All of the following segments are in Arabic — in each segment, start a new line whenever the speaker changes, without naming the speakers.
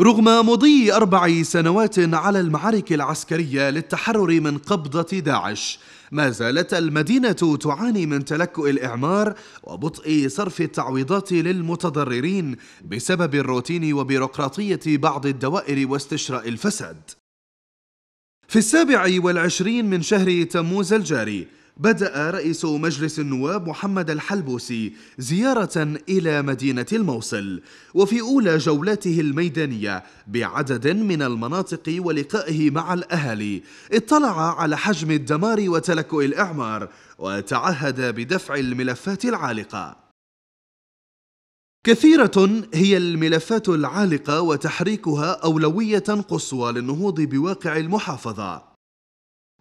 رغم مضي أربع سنوات على المعارك العسكرية للتحرر من قبضة داعش ما زالت المدينة تعاني من تلكؤ الإعمار وبطء صرف التعويضات للمتضررين بسبب الروتين وبيروقراطية بعض الدوائر واستشراء الفساد في السابع والعشرين من شهر تموز الجاري بدأ رئيس مجلس النواب محمد الحلبوسي زيارة إلى مدينة الموصل، وفي أولى جولاته الميدانية بعدد من المناطق ولقائه مع الأهالي، اطلع على حجم الدمار وتلكؤ الإعمار، وتعهد بدفع الملفات العالقة. كثيرة هي الملفات العالقة وتحريكها أولوية قصوى للنهوض بواقع المحافظة.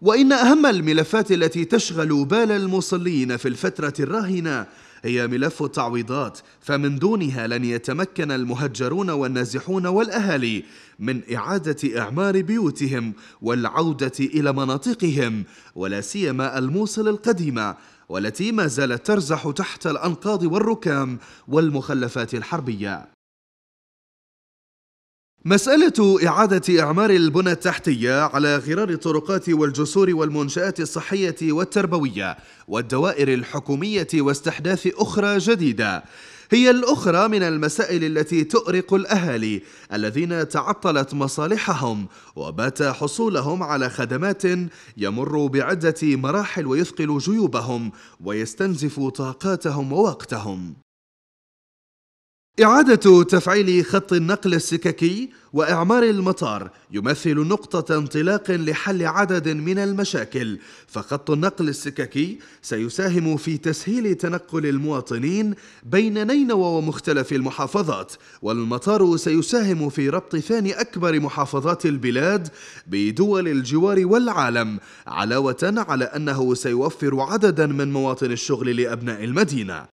وإن أهم الملفات التي تشغل بال المصلين في الفترة الراهنة هي ملف التعويضات فمن دونها لن يتمكن المهجرون والنازحون والأهالي من إعادة إعمار بيوتهم والعودة إلى مناطقهم ولا سيما الموصل القديمة والتي ما زالت ترزح تحت الأنقاض والركام والمخلفات الحربية مسألة إعادة إعمار البنى التحتية على غرار الطرقات والجسور والمنشآت الصحية والتربوية والدوائر الحكومية واستحداث أخرى جديدة هي الأخرى من المسائل التي تؤرق الأهالي الذين تعطلت مصالحهم وبات حصولهم على خدمات يمر بعدة مراحل ويثقل جيوبهم ويستنزف طاقاتهم ووقتهم إعادة تفعيل خط النقل السككي وإعمار المطار يمثل نقطة انطلاق لحل عدد من المشاكل، فخط النقل السككي سيساهم في تسهيل تنقل المواطنين بين نينوى ومختلف المحافظات، والمطار سيساهم في ربط ثاني أكبر محافظات البلاد بدول الجوار والعالم، علاوة على أنه سيوفر عددا من مواطن الشغل لأبناء المدينة.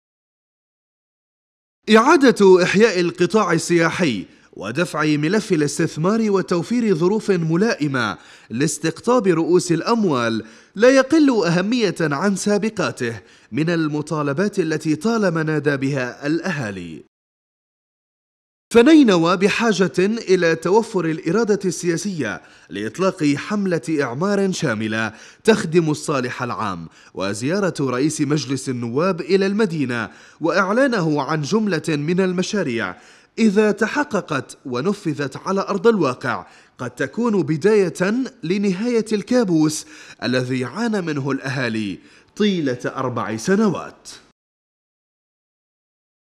إعادة إحياء القطاع السياحي ودفع ملف الاستثمار وتوفير ظروف ملائمة لاستقطاب رؤوس الأموال لا يقل أهمية عن سابقاته من المطالبات التي طالما نادى بها الأهالي فنينوى بحاجة إلى توفر الإرادة السياسية لإطلاق حملة إعمار شاملة تخدم الصالح العام وزيارة رئيس مجلس النواب إلى المدينة وإعلانه عن جملة من المشاريع إذا تحققت ونفذت على أرض الواقع قد تكون بداية لنهاية الكابوس الذي عانى منه الأهالي طيلة أربع سنوات